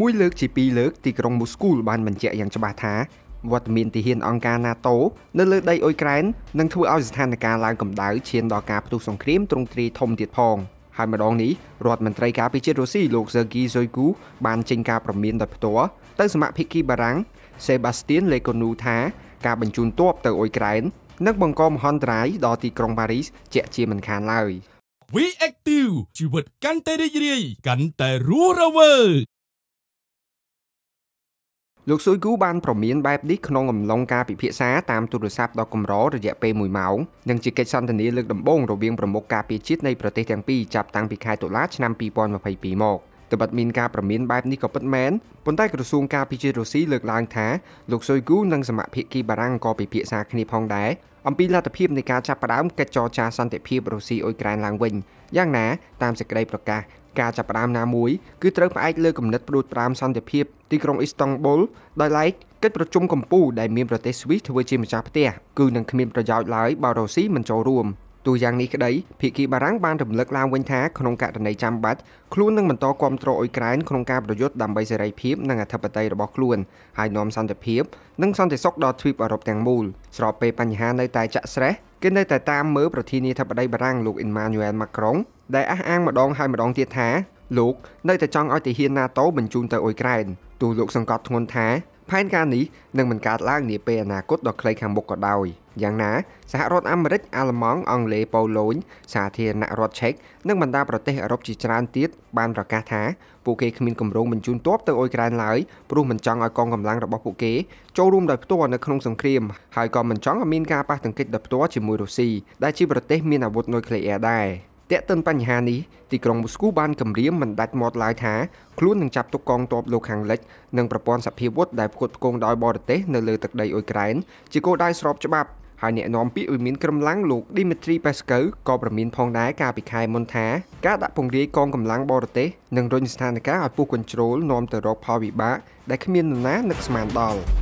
មួយលើកជាពីរលើកទីក្រុងមូស្គូបានបញ្ជាក់យ៉ាងច្បាស់ថាវត្តមានទីហ៊ានអង្គការ NATO នៅលើដីអ៊ុយក្រែននឹងធ្វើឲ្យស្ថានភាពឡើងកម្ដៅឈានដល់ការផ្ទុះសង្គ្រាមទ្រង់ទ្រាយធំទៀតផងហើយម្ដងនេះរដ្ឋមន្ត្រីការពារជាតិរុស្ស៊ីលោក Sergei Shoigu បានចេញការព្រមានដោយផ្ទាល់ទៅសមាភិកីបារាំង Sebastian Lecornu ថា ការបញ្ជូនទ័ពទៅអ៊ុយក្រែននឹងបង្កមហន្តរាយដល់ទីក្រុងប៉ារីសជាក់ជាមិនខានឡើយ We Active ជីវិតកាន់តែរីករាយកាន់តែរស់រវើកលោកស៊ុយគូបានប្រមានបែបនេះក្នុងអំឡុងការពិភាក្សាតាមទូរស័ព្ទដ៏កម្ររយៈពេល1ម៉ោងនិងជាកិច្ចសន្ទនាលើកដំបូងរវាងប្រមុខការពារជាតិនៃប្រទេសទាំងពីរចាប់តាំងពីខែតុលាឆ្នាំ2022មក។ត្បិតមានការប្រមានបែបនេះក៏ពិតមែនប៉ុន្តែក្រសួងការពារជាតិរុស្ស៊ីលើកឡើងថាលោកស៊ុយគូនិងសមាភិកីបារាំងក៏ពិភាក្សាគ្នាផងដែរអំពីលទ្ធភាពនៃការចាប់ផ្ដើមកិច្ចចរចាសន្តិភាពរុស្ស៊ីអ៊ុយក្រែនឡើងវិញយ៉ាងណាតាមសេចក្តីប្រកាសការចាប់ផ្ដើមណាមួយគឺត្រូវផ្អែកលើគំនិតផ្ដួចផ្ដើមសន្តិភាព ទីក្រុងអ៊ីស្តង់ប៊ុលដោយឡែកកិច្ចប្រជុំកម្ពុជាដែលមានប្រទេសស្វីសធ្វើជាម្ចាស់ផ្ទះគឺនឹងគ្មានប្រយោជន៍ឡើយបើរុស្ស៊ីមិនចូលរួមទោះយ៉ាងនេះក្តីភាគីបារាំងបានរំលឹកឡើងវិញថាក្នុងករណីចាំបាច់ខ្លួននឹងបន្តគាំទ្រអ៊ុយក្រែនក្នុងការប្រយុទ្ធដើម្បីសេរីភាពនិងអធិបតេយ្យរបស់ខ្លួនហើយនាំសន្តិភាពនិងសន្តិសុខដល់ទ្វីបអឺរ៉ុបទាំងមូលស្របពេលបញ្ហានៅតែចាក់ស្រេះគេនៅតែតាមមើលប្រធានាធិបតីបារាំងលោកអ៊ីម៉ានូអែលម៉ាក្រុងដែលអះអាងម្ដងហើយម្ដងទៀតថាលោកនៅតែចង់ឲ្យទាហាន NATO បញ្ជូនទៅអ៊ុយក្រែនទោះលោកសង្កត់ធ្ងន់ថាផែនការនេះនឹងមិនកើតឡើងនាពេលអនាគតដ៏ខ្លីខាងមុខក៏ដោយយ៉ាងណា សហរដ្ឋអាមេរិកអាល្លឺម៉ង់អង់គ្លេសប៉ូឡូញសាធារណរដ្ឋឆែកនិងបណ្ដាប្រទេសអឺរ៉ុបជាច្រើនទៀតបានប្រកាសថាពួកគេគ្មានគម្រោងបញ្ជូនទ័ពទៅអ៊ុយក្រែនឡើយព្រោះមិនចង់ឲ្យកងកម្លាំងរបស់ពួកគេចូលរួមដោយផ្ទាល់នៅក្នុងសង្គ្រាមហើយក៏មិនចង់ឲ្យមានការប៉ះទង្គិចដោយផ្ទាល់ជាមួយរុស្ស៊ីដែលជាប្រទេសមានអាវុធនុយក្លេអ៊ែរដែរ។ទាក់ទិនបញ្ហានេះទីក្រុងមូស្គូបានគម្រាមមិនដាច់មាត់ឡើយថាខ្លួននឹងចាប់ទុកកងទ័ពលោកខាងលិចនិងប្រព័ន្ធសភាវុធដែលផ្គត់ផ្គង់ដោយបរទេស នៅលើទឹកដីអ៊ុយក្រែនជាគោលដៅស្របច្បាប់ហើយអ្នកនាំពាក្យវិមានក្រមឡាំងលោក Dimitri Peskov ក៏ប្រមានផងដែរកាលពីខែមុនថាការដាក់ពង្រាយកងកម្លាំងបរទេសនិងរុញស្ថានភាពឲ្យពុះគន្ត្រូលនាំទៅរកផលវិបាកដែលគ្មាននរណានឹកស្មានដល់។